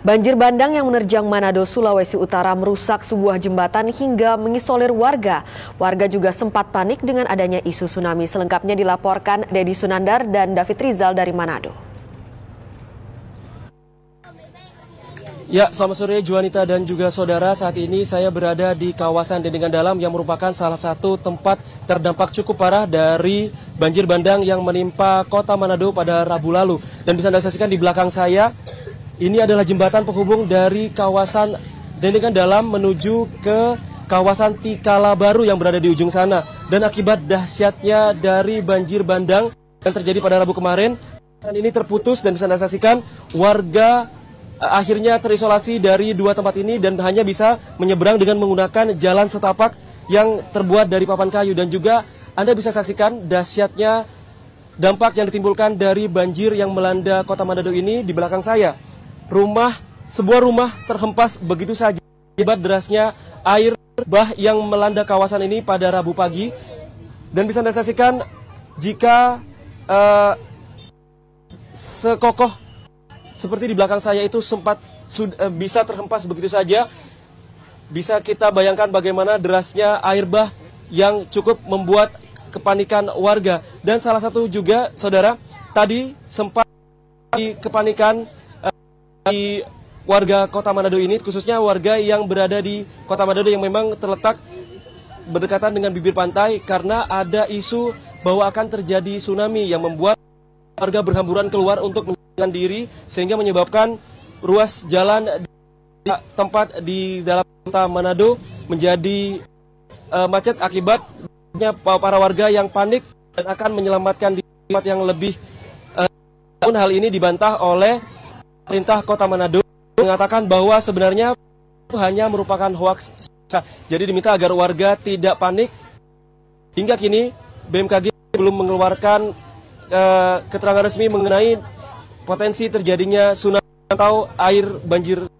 Banjir bandang yang menerjang Manado, Sulawesi Utara merusak sebuah jembatan hingga mengisolir warga. Warga juga sempat panik dengan adanya isu tsunami. Selengkapnya dilaporkan Dedi Sunandar dan David Rizal dari Manado. Ya, selamat sore Juanita dan juga saudara. Saat ini saya berada di kawasan Dendengan Dalam yang merupakan salah satu tempat terdampak cukup parah dari banjir bandang yang menimpa kota Manado pada Rabu lalu. Dan bisa Anda saksikan di belakang saya, ini adalah jembatan penghubung dari kawasan Dendengan Dalam menuju ke kawasan Tikala Baru yang berada di ujung sana. Dan akibat dahsyatnya dari banjir bandang yang terjadi pada Rabu kemarin, dan ini terputus dan bisa Anda saksikan warga eh, akhirnya terisolasi dari dua tempat ini dan hanya bisa menyeberang dengan menggunakan jalan setapak yang terbuat dari papan kayu dan juga Anda bisa saksikan dahsyatnya dampak yang ditimbulkan dari banjir yang melanda Kota Manado ini di belakang saya rumah sebuah rumah terhempas begitu saja akibat derasnya air bah yang melanda kawasan ini pada Rabu pagi dan bisa Anda saksikan jika uh, sekokoh seperti di belakang saya itu sempat sud, eh, bisa terhempas begitu saja bisa kita bayangkan bagaimana derasnya air bah yang cukup membuat kepanikan warga dan salah satu juga saudara tadi sempat di kepanikan di warga Kota Manado ini, khususnya warga yang berada di Kota Manado yang memang terletak berdekatan dengan bibir pantai karena ada isu bahwa akan terjadi tsunami yang membuat warga berhamburan keluar untuk menyelamatkan diri sehingga menyebabkan ruas jalan di tempat di dalam Kota Manado menjadi uh, macet akibat para warga yang panik dan akan menyelamatkan di tempat yang lebih uh, hal ini dibantah oleh Perintah Kota Manado mengatakan bahwa sebenarnya hanya merupakan hoaks. Jadi diminta agar warga tidak panik. Hingga kini BMKG belum mengeluarkan uh, keterangan resmi mengenai potensi terjadinya tsunami atau air banjir